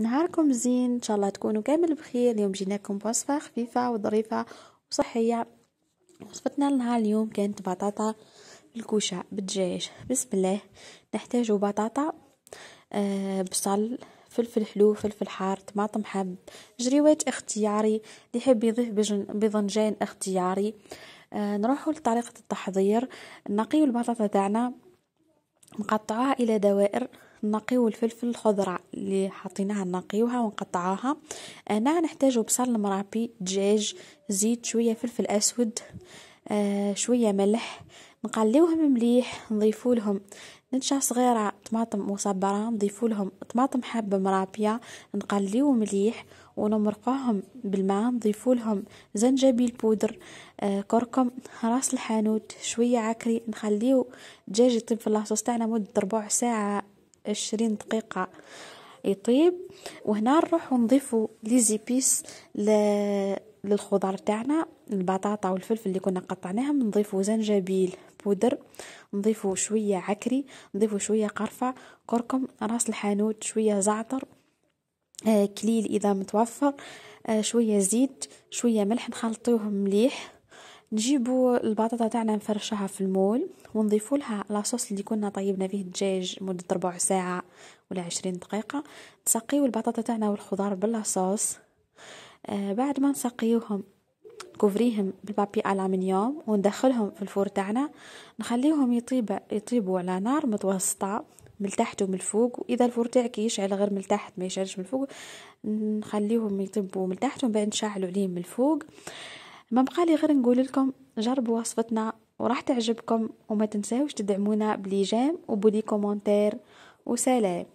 نهاركم زين ان شاء الله تكونوا كامل بخير اليوم جيناكم بوصفه خفيفه وظريفه وصحيه وصفتنا لنهار اليوم كانت بطاطا الكوشة بالدجاج بسم الله نحتاج بطاطا آه، بصل فلفل حلو فلفل حار طماطم حب جريوات اختياري اللي يحب يضيف بذنجان اختياري آه نروحوا لطريقه التحضير نقيو البطاطا تاعنا نقطعها الى دوائر النقي والفلفل الخضراء اللي حطيناها نقيوها ونقطعاها انا نحتاجو بصل مرابي دجاج زيت شويه فلفل اسود آه شويه ملح نقليوهم مليح نضيفوا لهم نشا صغيره طماطم مصبره نضيفوا لهم طماطم حابه مرابيه نقليو مليح ونمرقوهم بالماء نضيفوا لهم زنجبيل بودر آه كركم راس الحانوت شويه عكري نخليو الدجاج يطيب في اللاصوص تاعنا مده ربع ساعه عشرين دقيقة يطيب وهنا نروح ونضيفوا لي زيبيس للخضار تاعنا البطاطا والفلفل اللي كنا قطعناهم نضيفوا زنجبيل بودر نضيفوا شويه عكري نضيفوا شويه قرفه كركم راس الحانوت شويه زعتر آه كليل اذا متوفر آه شويه زيت شويه ملح نخلطوهم مليح نجيبو البطاطا تاعنا نفرشها في المول ونضيفو لها لاصوص اللي كنا طيبنا فيه الدجاج مدة ربع ساعة ولا عشرين دقيقة نسقيو البطاطا تاعنا والخضار باللاصوص آه بعد ما نسقيوهم نكوفريهم بالبابي الامنيوم وندخلهم في الفور تاعنا نخليهم يطيب يطيبوا على نار متوسطه من تحت ومن الفوق واذا الفور تاعك يشعل غير من تحت ما يشعلش من الفوق نخليهم يطيبوا من تحت ومن بعد نشعلوا عليهم من الفوق ما بقالي غير نقول لكم جربوا وصفتنا وراح تعجبكم وما تنساوش تدعمونا بلي جيم وبلي كومنتير وسلام